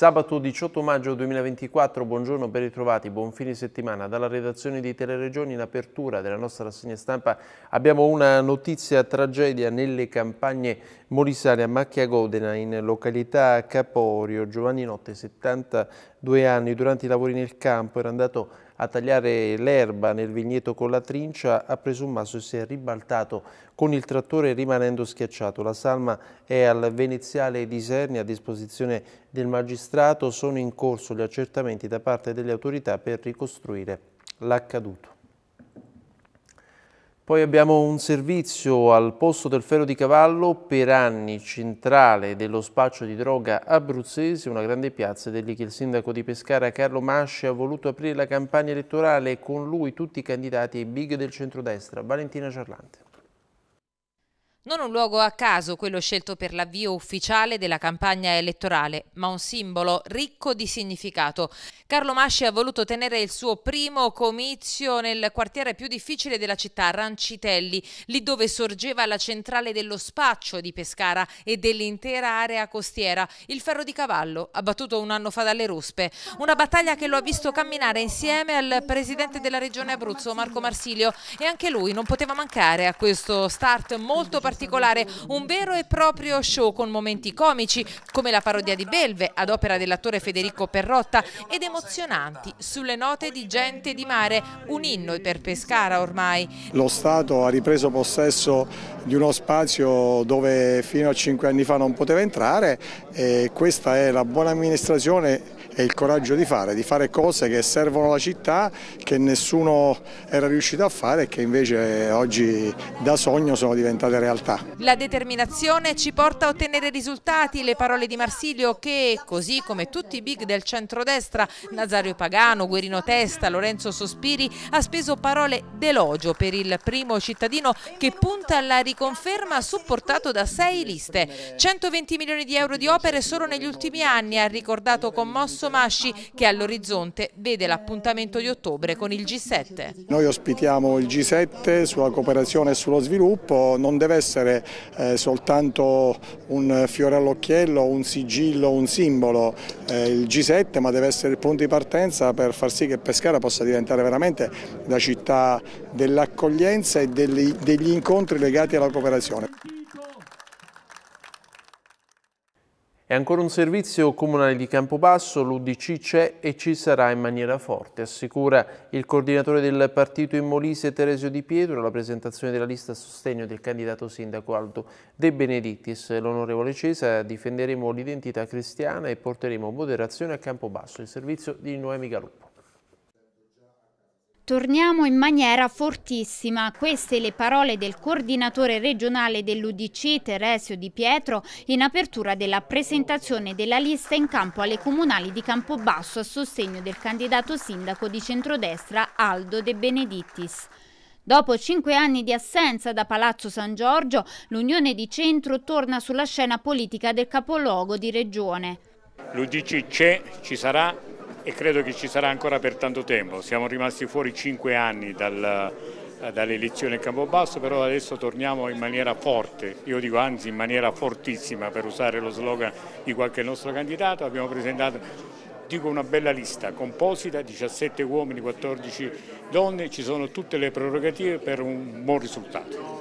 Sabato 18 maggio 2024, buongiorno, ben ritrovati, buon fine settimana. Dalla redazione di Teleregioni in apertura della nostra rassegna stampa abbiamo una notizia tragedia nelle campagne molisane a Macchia Godena in località Caporio. Giovanni Notte, 72 anni, durante i lavori nel campo era andato a a tagliare l'erba nel vigneto con la trincia, ha preso un masso e si è ribaltato con il trattore rimanendo schiacciato. La salma è al veneziale di Serni a disposizione del magistrato. Sono in corso gli accertamenti da parte delle autorità per ricostruire l'accaduto. Poi abbiamo un servizio al posto del ferro di cavallo per anni centrale dello spaccio di droga abruzzese, una grande piazza è lì che il sindaco di Pescara Carlo Masci ha voluto aprire la campagna elettorale con lui tutti i candidati ai big del centrodestra. Valentina Ciarlante. Non un luogo a caso quello scelto per l'avvio ufficiale della campagna elettorale, ma un simbolo ricco di significato. Carlo Masci ha voluto tenere il suo primo comizio nel quartiere più difficile della città, Rancitelli, lì dove sorgeva la centrale dello spaccio di Pescara e dell'intera area costiera, il ferro di cavallo, abbattuto un anno fa dalle ruspe. Una battaglia che lo ha visto camminare insieme al presidente della regione Abruzzo, Marco Marsilio, e anche lui non poteva mancare a questo start molto particolare particolare, un vero e proprio show con momenti comici come la parodia di Belve ad opera dell'attore Federico Perrotta ed emozionanti sulle note di Gente di Mare, un inno per Pescara ormai. Lo Stato ha ripreso possesso di uno spazio dove fino a cinque anni fa non poteva entrare e questa è la buona amministrazione e il coraggio di fare, di fare cose che servono alla città, che nessuno era riuscito a fare e che invece oggi da sogno sono diventate realtà. La determinazione ci porta a ottenere risultati, le parole di Marsilio che, così come tutti i big del centrodestra, Nazario Pagano, Guerino Testa, Lorenzo Sospiri, ha speso parole d'elogio per il primo cittadino che punta alla riconferma supportato da sei liste. 120 milioni di euro di opere solo negli ultimi anni, ha ricordato commosso Tomasci che all'orizzonte vede l'appuntamento di ottobre con il G7. Noi ospitiamo il G7 sulla cooperazione e sullo sviluppo, non deve essere eh, soltanto un fiore all'occhiello, un sigillo, un simbolo, eh, il G7 ma deve essere il punto di partenza per far sì che Pescara possa diventare veramente la città dell'accoglienza e degli, degli incontri legati alla cooperazione. E ancora un servizio comunale di Campobasso, l'Udc c'è e ci sarà in maniera forte, assicura il coordinatore del partito in Molise Teresio Di Pietro alla presentazione della lista a sostegno del candidato sindaco Aldo De Benedittis. L'onorevole Cesa difenderemo l'identità cristiana e porteremo moderazione a Campobasso, il servizio di Noemi Galuppo torniamo in maniera fortissima. Queste le parole del coordinatore regionale dell'Udc Teresio Di Pietro in apertura della presentazione della lista in campo alle comunali di Campobasso a sostegno del candidato sindaco di centrodestra Aldo De Benedittis. Dopo cinque anni di assenza da Palazzo San Giorgio, l'Unione di Centro torna sulla scena politica del capoluogo di regione. L'Udc c'è, ci sarà, e credo che ci sarà ancora per tanto tempo. Siamo rimasti fuori cinque anni dal, eh, dall'elezione a Campobasso, però adesso torniamo in maniera forte, io dico anzi in maniera fortissima per usare lo slogan di qualche nostro candidato. Abbiamo presentato dico una bella lista composita, 17 uomini, 14 donne, ci sono tutte le prerogative per un buon risultato.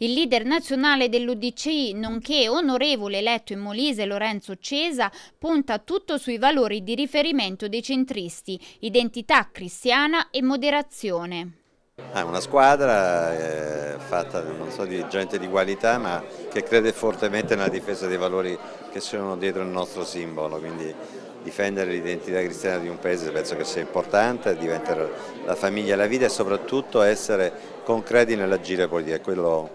Il leader nazionale dell'UDC, nonché onorevole eletto in Molise Lorenzo Cesa, punta tutto sui valori di riferimento dei centristi, identità cristiana e moderazione. Ah, è una squadra eh, fatta so, di gente di qualità ma che crede fortemente nella difesa dei valori che sono dietro il nostro simbolo, quindi difendere l'identità cristiana di un paese penso che sia importante, diventare la famiglia e la vita e soprattutto essere concreti nell'agire politico, è quello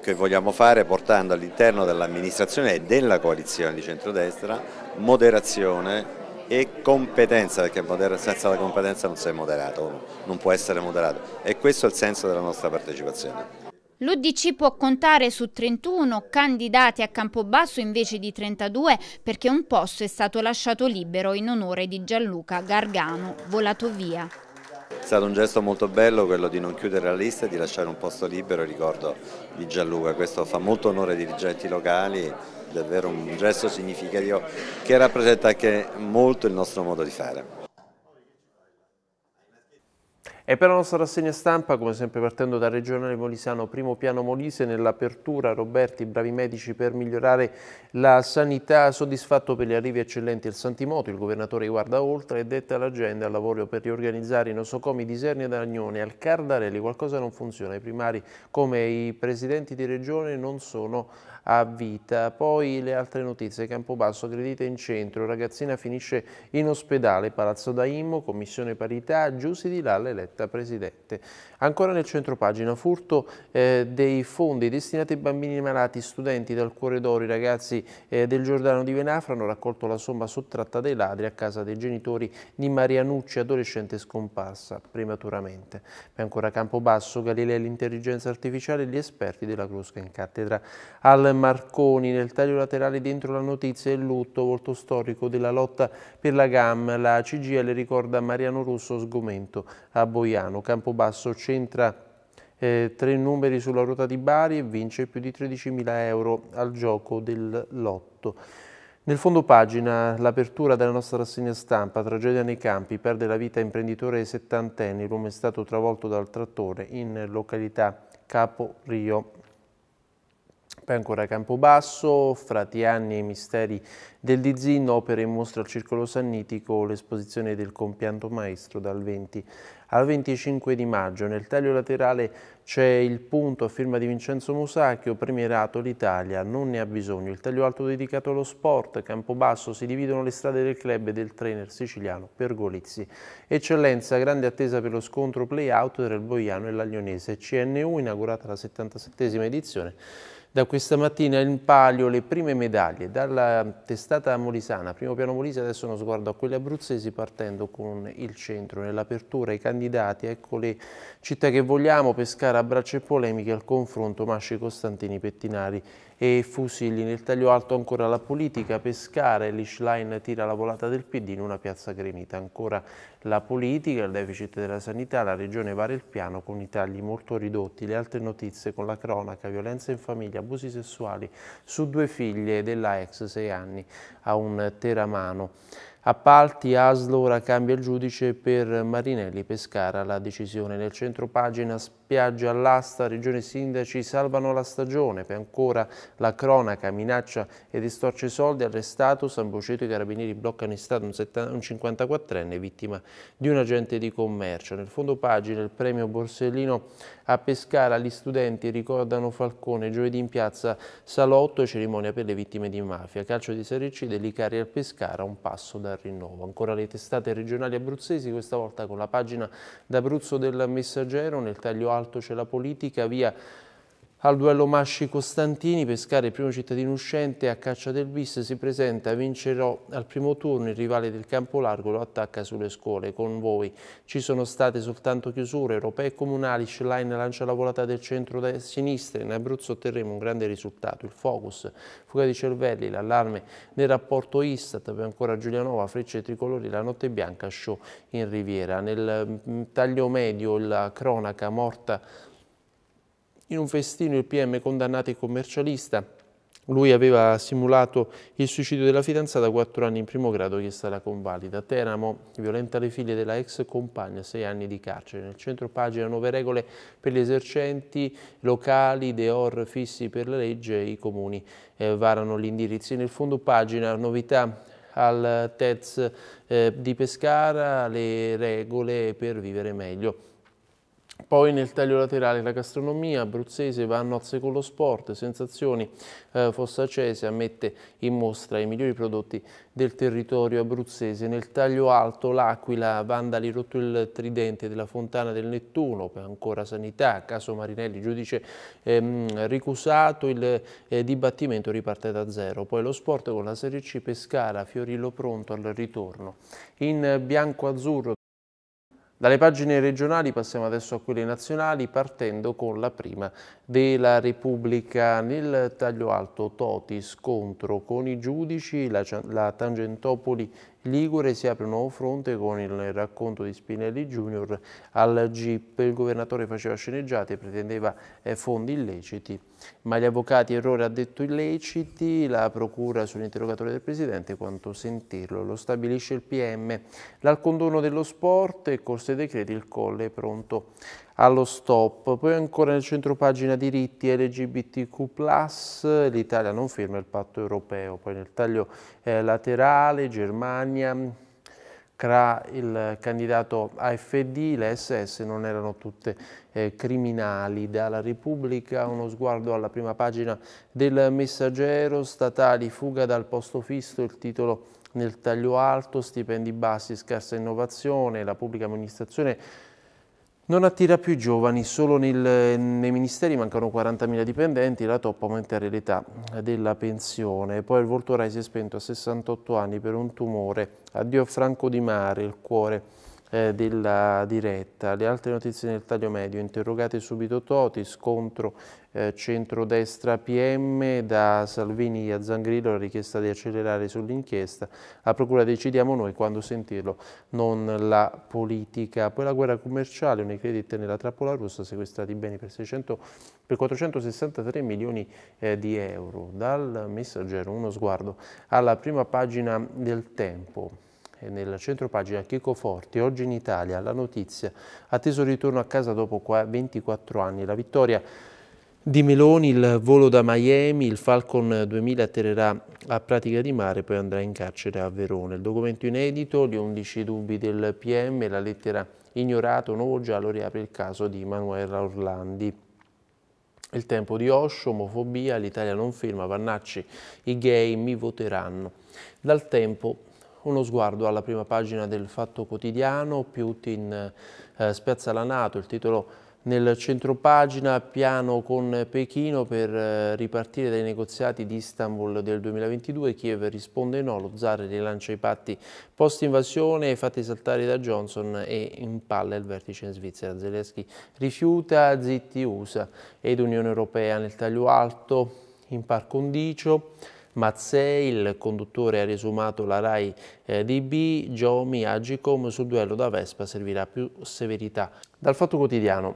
che vogliamo fare portando all'interno dell'amministrazione e della coalizione di centrodestra moderazione e competenza, perché senza la competenza non sei moderato, non può essere moderato e questo è il senso della nostra partecipazione. L'UDC può contare su 31 candidati a Campobasso invece di 32 perché un posto è stato lasciato libero in onore di Gianluca Gargano, volato via. È stato un gesto molto bello quello di non chiudere la lista e di lasciare un posto libero, ricordo, di Gianluca. Questo fa molto onore ai dirigenti locali, davvero un gesto significativo che rappresenta anche molto il nostro modo di fare. E per la nostra rassegna stampa, come sempre partendo dal regionale molisano, primo piano Molise, nell'apertura Roberti, bravi medici per migliorare la sanità, soddisfatto per gli arrivi eccellenti al Santimoto, il governatore guarda oltre e detta l'agenda al lavoro per riorganizzare i nosocomi di Sernia e Agnone, al Cardarelli qualcosa non funziona, i primari come i presidenti di regione non sono a vita. Poi le altre notizie, Campobasso aggredita in centro, ragazzina finisce in ospedale, Palazzo Daimo, Commissione Parità, Giussi di Lalle eletta diretta Presidente. Ancora nel centro pagina, furto eh, dei fondi destinati ai bambini malati, studenti dal Cuore d'Oro, i ragazzi eh, del Giordano di Venafra hanno raccolto la somma sottratta dai ladri a casa dei genitori di Maria Nucci, adolescente scomparsa prematuramente. E ancora Campobasso, Galilea l'intelligenza artificiale e gli esperti della Crusca in cattedra. Al Marconi, nel taglio laterale dentro la notizia e il lutto, volto storico della lotta per la GAM, la CGL ricorda Mariano Russo sgomento a Bologna Poiano. Campobasso centra eh, tre numeri sulla ruota di Bari e vince più di 13.000 euro al gioco del lotto. Nel fondo pagina l'apertura della nostra rassegna stampa, tragedia nei campi, perde la vita imprenditore settantenne, l'uomo è stato travolto dal trattore in località Capo Rio poi ancora Campobasso, fra Tianni e i misteri del Dizin, opere in mostra al Circolo Sannitico, l'esposizione del compianto maestro dal 20 al 25 di maggio. Nel taglio laterale c'è il punto a firma di Vincenzo Musacchio, premierato l'Italia, non ne ha bisogno. Il taglio alto dedicato allo sport, Campobasso, si dividono le strade del club e del trainer siciliano Pergolizzi. Eccellenza, grande attesa per lo scontro play-out tra il Boiano e l'Aglionese. CNU, inaugurata la 77esima edizione da questa mattina in palio le prime medaglie, dalla testata molisana, primo piano Molise, adesso uno sguardo a quelle abruzzesi partendo con il centro, nell'apertura i candidati, ecco le città che vogliamo, pescare a braccio e polemiche al confronto Masci Costantini Pettinari e Fusilli. Nel taglio alto ancora la politica, Pescare, l'ishline tira la volata del PD in una piazza gremita. Ancora la politica, il deficit della sanità, la regione varia il piano con i tagli molto ridotti. Le altre notizie con la cronaca, violenza in famiglia, abusi sessuali su due figlie della ex sei anni a un teramano. Appalti, ASL ora cambia il giudice per Marinelli Pescara, la decisione nel centro pagina Spagna spiagge all'asta, regione sindaci salvano la stagione, per ancora la cronaca minaccia e distorce soldi, arrestato San Boceto i carabinieri bloccano in stato un 54enne vittima di un agente di commercio. Nel fondo pagina il premio Borsellino a Pescara, gli studenti ricordano Falcone, giovedì in piazza Salotto, cerimonia per le vittime di mafia, calcio di Serie C, delicari al Pescara, un passo dal rinnovo. Ancora le testate regionali abruzzesi, questa volta con la pagina d'Abruzzo del Messaggero nel taglio alto dall'alto c'è la politica, via al duello Masci-Costantini, Pescara il primo cittadino uscente a caccia del bis si presenta, vincerò al primo turno, il rivale del campo largo lo attacca sulle scuole, con voi. Ci sono state soltanto chiusure, europee e comunali, Schlein lancia la volata del centro da sinistra, in Abruzzo otterremo un grande risultato, il focus, fuga di cervelli, l'allarme nel rapporto Istat, poi ancora Giulianova, frecce tricolori, la notte bianca, show in Riviera. Nel mm, taglio medio la cronaca morta in un festino il PM condannato il commercialista. Lui aveva simulato il suicidio della fidanzata quattro anni in primo grado chiesta la convalida. Teramo violenta le figlie della ex compagna, sei anni di carcere. Nel centro pagina nuove regole per gli esercenti locali, deor fissi per la legge e i comuni eh, varano gli indirizzi. Nel fondo pagina novità al TEZ eh, di Pescara, le regole per vivere meglio. Poi nel taglio laterale la gastronomia abruzzese va a nozze con lo sport, sensazioni. Eh, Fossa Cesia mette in mostra i migliori prodotti del territorio abruzzese. Nel taglio alto l'Aquila, Vandali rotto il tridente della Fontana del Nettuno, ancora sanità, caso Marinelli, giudice ehm, ricusato, il eh, dibattimento riparte da zero. Poi lo sport con la Serie C Pescara, Fiorillo pronto al ritorno. In bianco-azzurro dalle pagine regionali passiamo adesso a quelle nazionali partendo con la prima della Repubblica. Nel taglio alto Toti scontro con i giudici, la, la Tangentopoli Ligure si apre un nuovo fronte con il racconto di Spinelli Junior al GIP. Il governatore faceva sceneggiate e pretendeva eh, fondi illeciti, ma gli avvocati errore ha detto illeciti, la procura sull'interrogatorio del Presidente quanto sentirlo, lo stabilisce il PM. Dal condono dello sport e corse decreti il Colle è pronto allo stop. Poi ancora nel centro pagina diritti LGBTQ+, l'Italia non firma il patto europeo. Poi nel taglio eh, laterale Germania, tra il candidato AFD, le SS non erano tutte eh, criminali. Dalla Repubblica uno sguardo alla prima pagina del messaggero, statali fuga dal posto fisso, il titolo nel taglio alto, stipendi bassi, scarsa innovazione, la pubblica amministrazione non attira più giovani, solo nel, nei ministeri mancano 40.000 dipendenti, la toppa aumentare l'età della pensione. Poi il Volturai si è spento a 68 anni per un tumore. Addio Franco Di Mare, il cuore eh, della diretta. Le altre notizie nel taglio medio, interrogate subito Toti, scontro eh, centrodestra PM da Salvini a Zangrillo la richiesta di accelerare sull'inchiesta, la procura decidiamo noi quando sentirlo, non la politica. Poi la guerra commerciale, Unicredit nella trappola russa, sequestrati beni per, 600, per 463 milioni eh, di euro. Dal messaggero uno sguardo alla prima pagina del tempo e nel centro pagina Chico Forti, oggi in Italia, la notizia, atteso ritorno a casa dopo 24 anni, la vittoria di Meloni, il volo da Miami, il Falcon 2000 atterrerà a Pratica di Mare, poi andrà in carcere a Verona. Il documento inedito, gli 11 dubbi del PM, la lettera ignorato, Nuovo Giallo riapre il caso di Manuela Orlandi. Il tempo di Osho, omofobia, l'Italia non firma, Vannacci, i gay mi voteranno. Dal tempo uno sguardo alla prima pagina del Fatto Quotidiano, Putin eh, spiazza la Nato, il titolo nel centropagina, piano con Pechino per eh, ripartire dai negoziati di Istanbul del 2022, Kiev risponde no, lo zar rilancia i patti post-invasione fatti saltare da Johnson e in palla il vertice in Svizzera. Zelensky rifiuta, zitti USA ed Unione Europea nel taglio alto, in par condicio. Mazzei, il conduttore ha resumato la RAI eh, DB, Giomi, Agicom, sul duello da Vespa servirà più severità. Dal Fatto Quotidiano,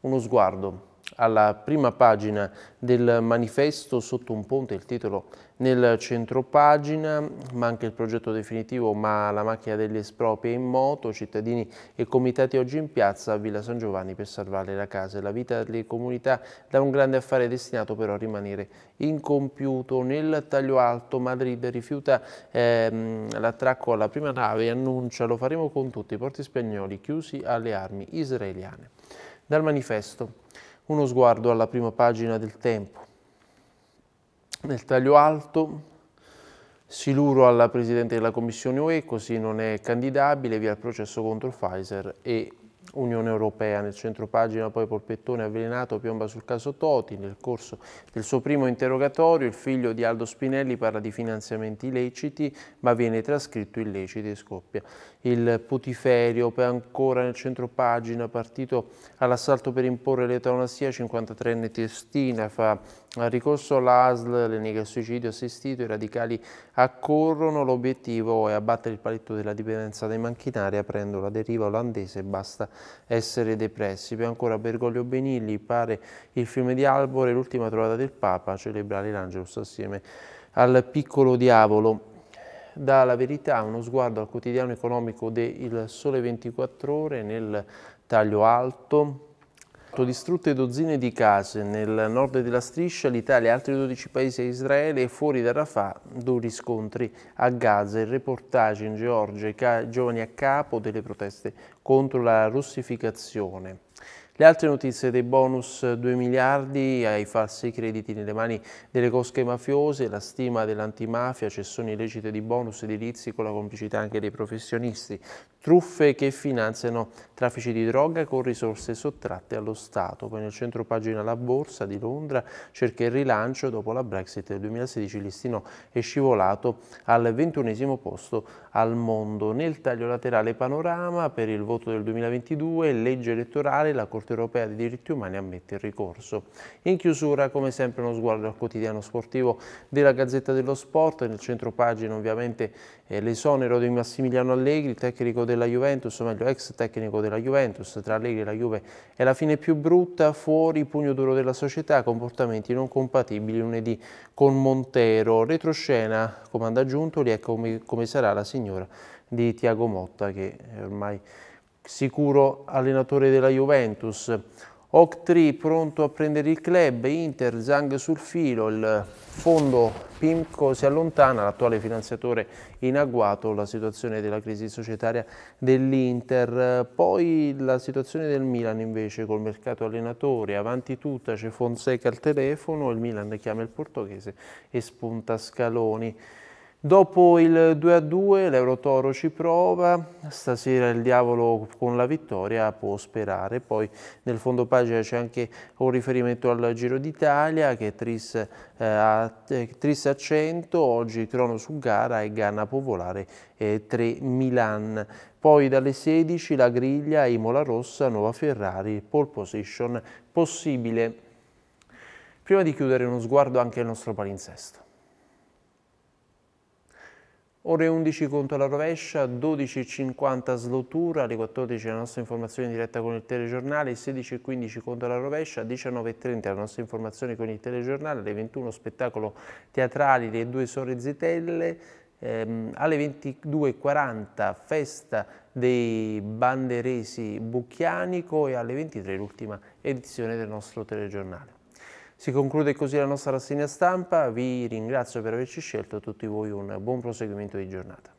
uno sguardo alla prima pagina del manifesto sotto un ponte, il titolo nel centro pagina, manca il progetto definitivo ma la macchina degli espropri è in moto, cittadini e comitati oggi in piazza a Villa San Giovanni per salvare la casa e la vita delle comunità da un grande affare destinato però a rimanere incompiuto. Nel taglio alto Madrid rifiuta ehm, l'attracco alla prima nave e annuncia lo faremo con tutti i porti spagnoli chiusi alle armi israeliane. Dal manifesto uno sguardo alla prima pagina del tempo. Nel taglio alto, Siluro alla Presidente della Commissione UE, così non è candidabile, via il processo contro Pfizer e Unione Europea. Nel centro pagina poi Polpettone avvelenato piomba sul caso Toti. Nel corso del suo primo interrogatorio il figlio di Aldo Spinelli parla di finanziamenti illeciti ma viene trascritto illeciti e scoppia. Il putiferio poi ancora nel centro pagina partito all'assalto per imporre l'eutanasia 53enne Testina fa al ricorso all'ASL, le neghe al suicidio assistito, i radicali accorrono, l'obiettivo è abbattere il paletto della dipendenza dei macchinari aprendo la deriva olandese, basta essere depressi. Poi ancora Bergoglio Benilli, pare il fiume di Albore, l'ultima trovata del Papa, celebrare l'Angelus assieme al piccolo diavolo Dalla verità, uno sguardo al quotidiano economico del Sole 24 Ore nel taglio alto, Distrutte dozzine di case nel nord della striscia, l'Italia e altri 12 paesi a Israele e fuori da Rafah, due scontri a Gaza, il reportage in Georgia, i giovani a capo delle proteste contro la russificazione. Le altre notizie dei bonus 2 miliardi ai falsi crediti nelle mani delle cosche mafiose, la stima dell'antimafia, cessioni illecite di bonus edilizi con la complicità anche dei professionisti, truffe che finanziano traffici di droga con risorse sottratte allo Stato. Poi nel centro pagina La Borsa di Londra cerca il rilancio dopo la Brexit del 2016 listino è scivolato al ventunesimo posto al mondo. Nel taglio laterale panorama per il voto del 2022, legge elettorale, la Corte Europea dei Diritti Umani ammette il ricorso. In chiusura come sempre uno sguardo al quotidiano sportivo della Gazzetta dello Sport, nel centro pagina ovviamente eh, l'esonero di Massimiliano Allegri, il tecnico della Juventus, o meglio ex tecnico della Juventus, tra Allegri e la Juve è la fine più brutta, fuori pugno duro della società, comportamenti non compatibili lunedì con Montero, retroscena, comanda Giuntoli, ecco come, come sarà la signora di Tiago Motta che è ormai sicuro allenatore della Juventus. Oak3 pronto a prendere il club, Inter, Zang sul filo, il fondo Pimco si allontana, l'attuale finanziatore in agguato, la situazione della crisi societaria dell'Inter. Poi la situazione del Milan invece col mercato allenatori, avanti tutta c'è Fonseca al telefono, il Milan chiama il portoghese e spunta Scaloni. Dopo il 2-2 a l'Eurotoro ci prova, stasera il diavolo con la vittoria può sperare, poi nel fondo pagina c'è anche un riferimento al Giro d'Italia che Tris, eh, a, eh, Tris a 100, oggi Crono su gara e Ganna può volare eh, 3 Milan. Poi dalle 16 la griglia Imola Rossa, Nuova Ferrari, pole position possibile. Prima di chiudere uno sguardo anche al nostro palinsesto. Ore 11 conto alla rovescia, 12.50 slotura, alle 14 la nostra informazione diretta con il telegiornale, 16.15 conto alla rovescia, 19.30 la nostra informazione con il telegiornale, alle 21 spettacolo teatrale Le due sore zitelle, ehm, alle 22.40 festa dei banderesi bucchianico e alle 23 l'ultima edizione del nostro telegiornale. Si conclude così la nostra rassegna stampa, vi ringrazio per averci scelto, a tutti voi un buon proseguimento di giornata.